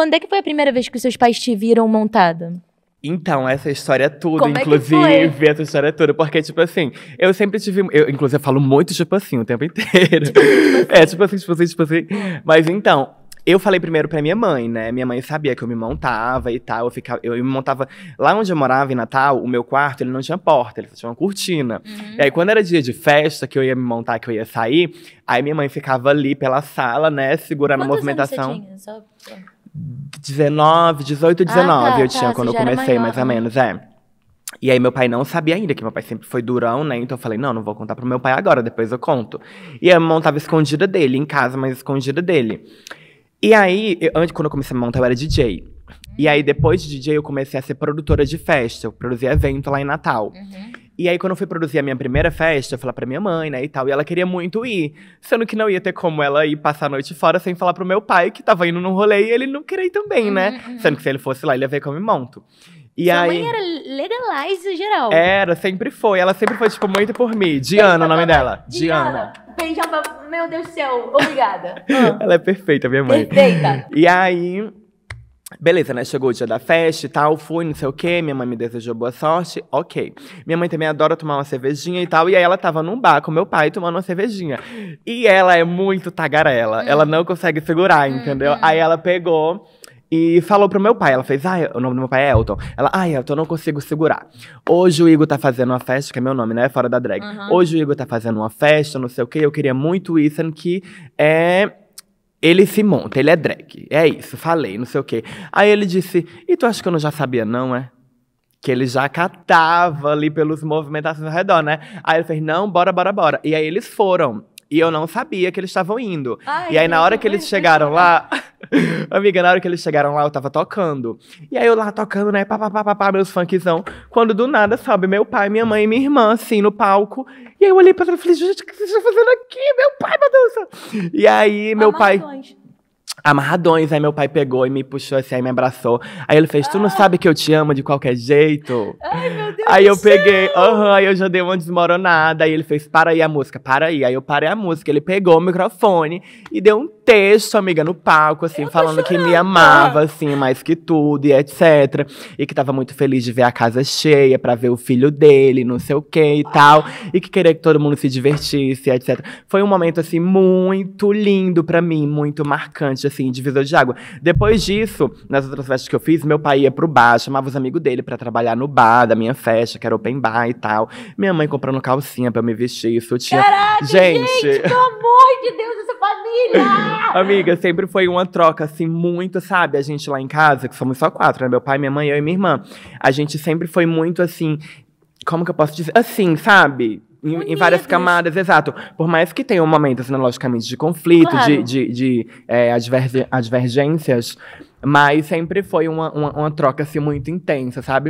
Quando é que foi a primeira vez que os seus pais te viram montada? Então, essa história é toda, Como é inclusive, é essa história é toda, porque, tipo assim, eu sempre tive, eu, inclusive, eu falo muito, tipo assim, o tempo inteiro. Tipo assim. é, tipo assim, tipo assim, tipo assim. Mas, então, eu falei primeiro pra minha mãe, né? Minha mãe sabia que eu me montava e tal. Eu, ficava, eu, eu me montava. Lá onde eu morava, em Natal, o meu quarto ele não tinha porta, ele só tinha uma cortina. Uhum. E aí, quando era dia de festa, que eu ia me montar, que eu ia sair, aí minha mãe ficava ali pela sala, né? Segurando Quantos a movimentação. Anos você tinha? Só... 19, 18, 19 ah, tá, eu tá, tinha tá, quando eu comecei, mais ou né? menos, é. E aí meu pai não sabia ainda, que meu pai sempre foi durão, né? Então eu falei, não, não vou contar pro meu pai agora, depois eu conto. E a mão tava escondida dele, em casa, mas escondida dele. E aí, eu, antes, quando eu comecei a montar, eu era DJ. E aí, depois de DJ, eu comecei a ser produtora de festa. Eu produzia evento lá em Natal. Uhum. E aí, quando eu fui produzir a minha primeira festa, eu falei pra minha mãe, né, e tal. E ela queria muito ir. Sendo que não ia ter como ela ir passar a noite fora sem falar pro meu pai, que tava indo num rolê e ele não queria ir também, né? Uhum, uhum. Sendo que se ele fosse lá, ele ia ver que eu me monto. E Sua aí... mãe era legalize geral. Era, sempre foi. Ela sempre foi, tipo, muito por mim. Diana, o nome dela. Diana. Diana. Meu Deus do céu, obrigada. Ela é perfeita, minha mãe. Perfeita. E aí, Beleza, né? Chegou o dia da festa e tal, fui, não sei o quê, minha mãe me desejou boa sorte, ok. Minha mãe também adora tomar uma cervejinha e tal, e aí ela tava num bar com meu pai tomando uma cervejinha. E ela é muito tagarela, hum. ela não consegue segurar, hum, entendeu? Hum. Aí ela pegou e falou pro meu pai. Ela fez, ah, o nome do meu pai é Elton. Ela, ah, Elton, não consigo segurar. Hoje o Igor tá fazendo uma festa, que é meu nome, né? Fora da drag. Uhum. Hoje o Igor tá fazendo uma festa, não sei o quê. Eu queria muito, Ethan, que é ele se monta, ele é drag. É isso, falei, não sei o quê. Aí ele disse: E tu acha que eu não já sabia, não, é? Que ele já catava ali pelos movimentações ao redor, né? Aí ele fez: Não, bora, bora, bora. E aí eles foram. E eu não sabia que eles estavam indo. Ai, e aí, na hora que eles chegaram lá. Amiga, na hora que eles chegaram lá, eu tava tocando. E aí eu lá tocando, né? Papapá, meus funkzão. Quando do nada sobe meu pai, minha mãe e minha irmã, assim, no palco. E aí eu olhei pra trás e falei, gente, o que vocês estão fazendo aqui? Meu pai, e aí, meu pai amarradões. Aí meu pai pegou e me puxou assim, aí me abraçou. Aí ele fez: Tu não sabe que eu te amo de qualquer jeito? Ai, meu Deus Aí eu peguei, aham, uhum, aí eu já dei uma desmoronada. Aí ele fez: Para aí a música, para aí. Aí eu parei a música. Ele pegou o microfone e deu um texto, amiga, no palco, assim, falando que me amava, assim, mais que tudo e etc. E que tava muito feliz de ver a casa cheia, pra ver o filho dele, não sei o que e tal. E que queria que todo mundo se divertisse, etc. Foi um momento, assim, muito lindo pra mim, muito marcante assim, divisor de água. Depois disso, nas outras festas que eu fiz, meu pai ia pro bar, chamava os amigos dele para trabalhar no bar da minha festa, que era open bar e tal. Minha mãe comprando calcinha pra eu me vestir, sutiã. Caraca, gente! gente amor de Deus, essa família! Amiga, sempre foi uma troca, assim, muito, sabe? A gente lá em casa, que somos só quatro, né? Meu pai, minha mãe, eu e minha irmã. A gente sempre foi muito, assim... Como que eu posso dizer? Assim, sabe? em, várias camadas, exato. Por mais que tenham momentos, assim, né, logicamente, de conflito, claro. de, de, de é, advergências, mas sempre foi uma, uma, uma troca assim, muito intensa, sabe?